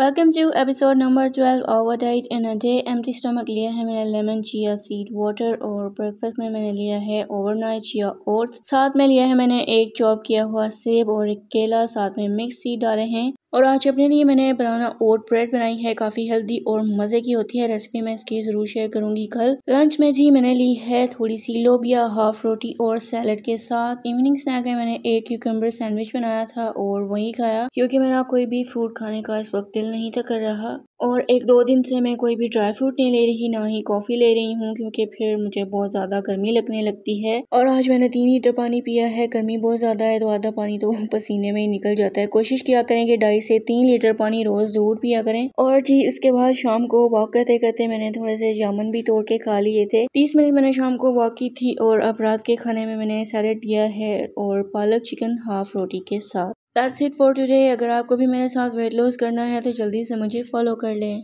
welcome Welcome to episode number 12 Overnight in a day empty stomach लिया है मैंने lemon chia seed water और breakfast में मैंने लिया है ओवरनाइट चिया ओट्स साथ में लिया है मैंने एक चॉप किया हुआ सेब और एक केला साथ में मिक्स सीड डाले हैं और आज अपने लिए मैंने बनाना ओट ब्रेड बनाई है काफ़ी हेल्दी और मज़े की होती है रेसिपी मैं इसकी ज़रूर शेयर करूंगी कल लंच में जी मैंने ली है थोड़ी सी लोबिया हाफ रोटी और सैलड के साथ इवनिंग स्नैक में मैंने एक क्यूकम्बर सैंडविच बनाया था और वही खाया क्योंकि मेरा कोई भी फ्रूट खाने का इस वक्त दिल नहीं था कर रहा और एक दो दिन से मैं कोई भी ड्राई फ्रूट नहीं ले रही ना ही कॉफ़ी ले रही हूँ क्योंकि फिर मुझे बहुत ज़्यादा गर्मी लगने लगती है और आज मैंने तीन लीटर पानी पिया है गर्मी बहुत ज़्यादा है तो आधा पानी तो पसीने में ही निकल जाता है कोशिश किया करें कि ढाई से तीन लीटर पानी रोज़ ज़रूर पिया करें और जी उसके बाद शाम को वॉक करते करते मैंने थोड़े से जामुन भी तोड़ के खा लिए थे तीस मिनट मैंने शाम को वॉक की थी और अब रात के खाने में मैंने सैलड दिया है और पालक चिकन हाफ रोटी के साथ दैट्स इट फॉर टुडे अगर आपको भी मेरे साथ वेट लॉस करना है तो जल्दी से मुझे फॉलो कर लें